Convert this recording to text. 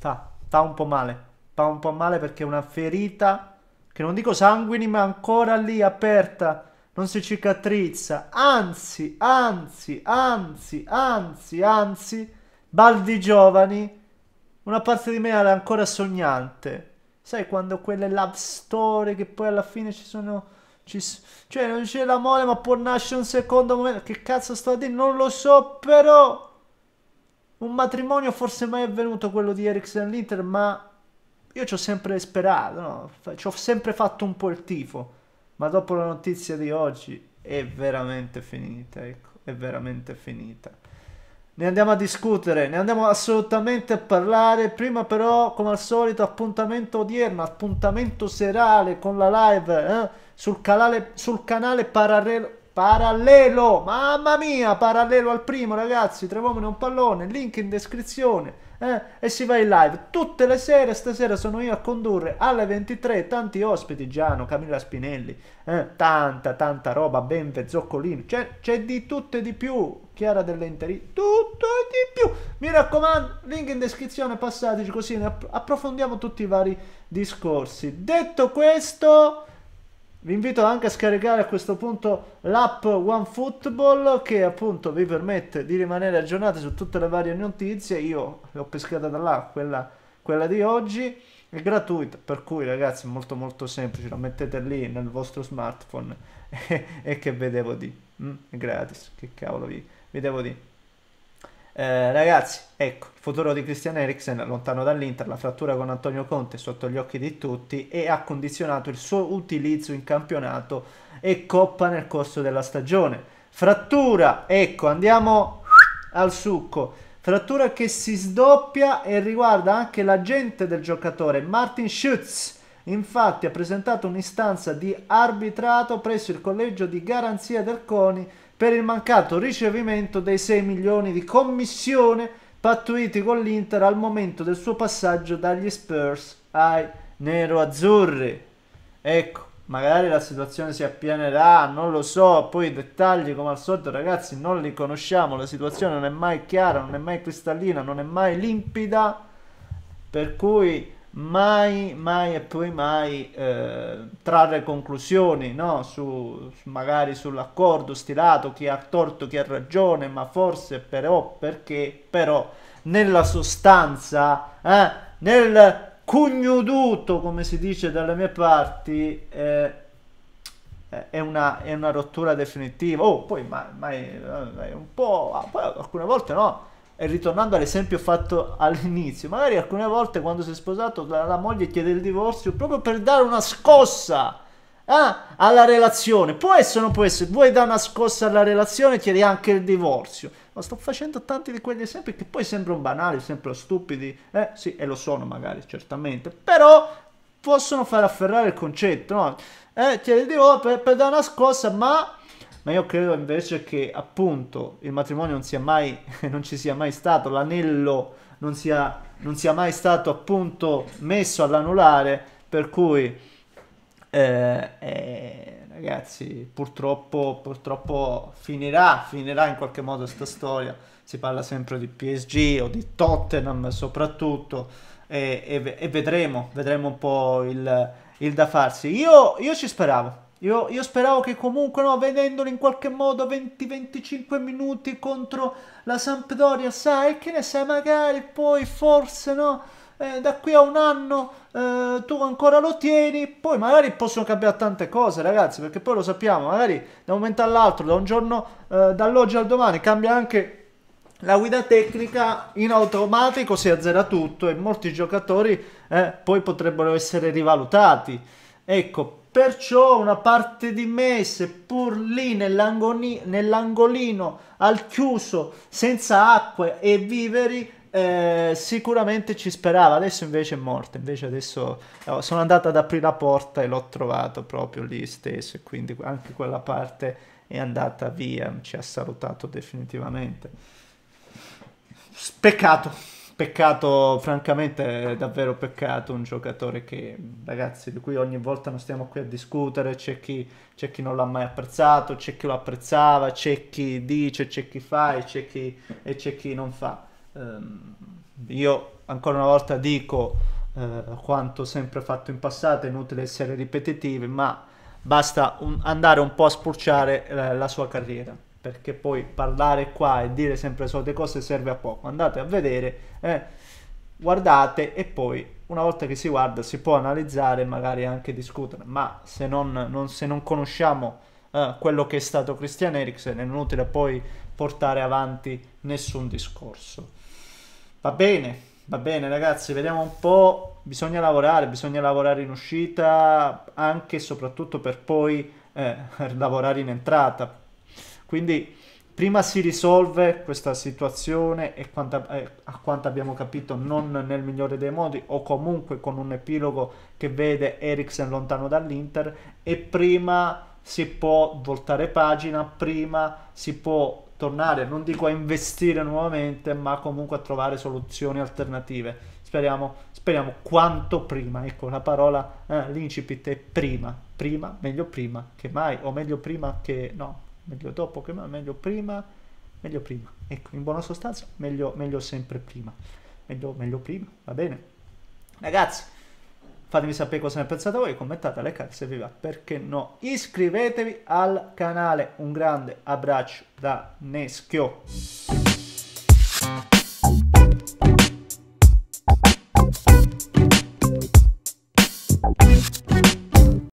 fa, sta un po' male. Fa un po' male perché è una ferita che non dico sanguini ma ancora lì aperta. Non si cicatrizza. Anzi, anzi, anzi, anzi, anzi. Baldi giovani. Una parte di me era ancora sognante. Sai quando quelle love story che poi alla fine ci sono... Ci, cioè non c'è l'amore ma può nascere un secondo momento. Che cazzo sto a dire? Non lo so però un matrimonio forse mai avvenuto quello di Eriksen all'Inter, ma io ci ho sempre sperato, no? ci ho sempre fatto un po' il tifo, ma dopo la notizia di oggi è veramente finita, ecco, è veramente finita. Ne andiamo a discutere, ne andiamo assolutamente a parlare, prima però come al solito appuntamento odierno, appuntamento serale con la live eh? sul, canale, sul canale parallelo Parallelo, mamma mia, parallelo al primo ragazzi, tre uomini e un pallone, link in descrizione. Eh? E si va in live tutte le sere, stasera sono io a condurre alle 23, tanti ospiti, Giano, Camilla Spinelli, eh? tanta, tanta roba, Benve, Zoccolini, c'è di tutto e di più, Chiara delle tutto e di più. Mi raccomando, link in descrizione, passateci così, app approfondiamo tutti i vari discorsi. Detto questo... Vi invito anche a scaricare a questo punto l'app OneFootball che appunto vi permette di rimanere aggiornati su tutte le varie notizie. Io l'ho pescata da là, quella, quella di oggi. È gratuita, per cui ragazzi è molto molto semplice, la mettete lì nel vostro smartphone e, e che vedevo di. Mm, gratis, che cavolo vi, vi devo dire. Eh, ragazzi, ecco, il futuro di Christian Eriksen lontano dall'Inter, la frattura con Antonio Conte sotto gli occhi di tutti e ha condizionato il suo utilizzo in campionato e coppa nel corso della stagione. Frattura, ecco, andiamo al succo. Frattura che si sdoppia e riguarda anche l'agente del giocatore, Martin Schutz. Infatti ha presentato un'istanza di arbitrato presso il collegio di garanzia del CONI per il mancato ricevimento dei 6 milioni di commissione pattuiti con l'Inter al momento del suo passaggio dagli Spurs ai nero-azzurri. Ecco, magari la situazione si appianerà, non lo so, poi i dettagli come al solito ragazzi non li conosciamo, la situazione non è mai chiara, non è mai cristallina, non è mai limpida, per cui mai, mai e poi mai eh, trarre conclusioni no? su, magari sull'accordo stilato, chi ha torto, chi ha ragione, ma forse però perché, però nella sostanza, eh, nel cugnuduto, come si dice dalle mie parti, eh, eh, è una, è una rottura definitiva. Oh, poi mai, mai eh, un po', ah, poi alcune volte no, e ritornando all'esempio fatto all'inizio, magari alcune volte quando si è sposato la, la moglie chiede il divorzio proprio per dare una scossa eh, alla relazione. Può essere o non può essere? Vuoi dare una scossa alla relazione chiedi anche il divorzio. Ma sto facendo tanti di quegli esempi che poi sembrano banali, sembrano stupidi, eh sì, e lo sono magari, certamente, però possono far afferrare il concetto, no? Eh, chiedi il divorzio per, per dare una scossa, ma ma io credo invece che appunto il matrimonio non sia mai, non ci sia mai stato, l'anello non sia, non sia mai stato appunto messo all'anulare, per cui eh, eh, ragazzi purtroppo, purtroppo finirà, finirà in qualche modo questa storia, si parla sempre di PSG o di Tottenham soprattutto. E, e, e vedremo, vedremo un po' il, il da farsi. Io, io ci speravo, io, io, speravo che comunque, no, vedendolo in qualche modo 20-25 minuti contro la Sampdoria, sai, che ne sai, magari poi forse, no, eh, da qui a un anno eh, tu ancora lo tieni, poi magari possono cambiare tante cose, ragazzi, perché poi lo sappiamo, magari da un momento all'altro, da un giorno, eh, dall'oggi al domani, cambia anche la guida tecnica in automatico, si azzera tutto e molti giocatori eh, poi potrebbero essere rivalutati. Ecco, Perciò una parte di me, seppur lì nell'angolino, al chiuso, senza acqua e viveri, eh, sicuramente ci sperava. Adesso invece è morta. Invece adesso oh, sono andato ad aprire la porta e l'ho trovato proprio lì stesso. E quindi anche quella parte è andata via. Ci ha salutato definitivamente. Peccato peccato, francamente, è davvero peccato un giocatore che, ragazzi, di cui ogni volta non stiamo qui a discutere, c'è chi, chi, non l'ha mai apprezzato, c'è chi lo apprezzava, c'è chi dice, c'è chi fa e c'è chi, e c'è chi non fa. Um, io ancora una volta dico eh, quanto sempre fatto in passato, è inutile essere ripetitivi, ma basta un, andare un po' a spurciare eh, la sua carriera perché poi parlare qua e dire sempre solite cose serve a poco. Andate a vedere, eh, guardate e poi una volta che si guarda si può analizzare e magari anche discutere, ma se non, non, se non conosciamo eh, quello che è stato Christian Eriksen è inutile poi portare avanti nessun discorso. Va bene, va bene ragazzi, vediamo un po', bisogna lavorare, bisogna lavorare in uscita anche e soprattutto per poi eh, lavorare in entrata, quindi prima si risolve questa situazione e quanta, eh, a quanto abbiamo capito non nel migliore dei modi o comunque con un epilogo che vede Eriksen lontano dall'Inter e prima si può voltare pagina, prima si può tornare, non dico a investire nuovamente, ma comunque a trovare soluzioni alternative. Speriamo, speriamo quanto prima, ecco la parola, eh, l'incipit è prima, prima, meglio prima che mai, o meglio prima che no, meglio dopo che meglio prima, meglio prima. Ecco, in buona sostanza, meglio, meglio sempre prima. Meglio, meglio prima, va bene? Ragazzi, fatemi sapere cosa ne pensate voi, commentate, leccate se vi va, perché no? Iscrivetevi al canale, un grande abbraccio da Neschio.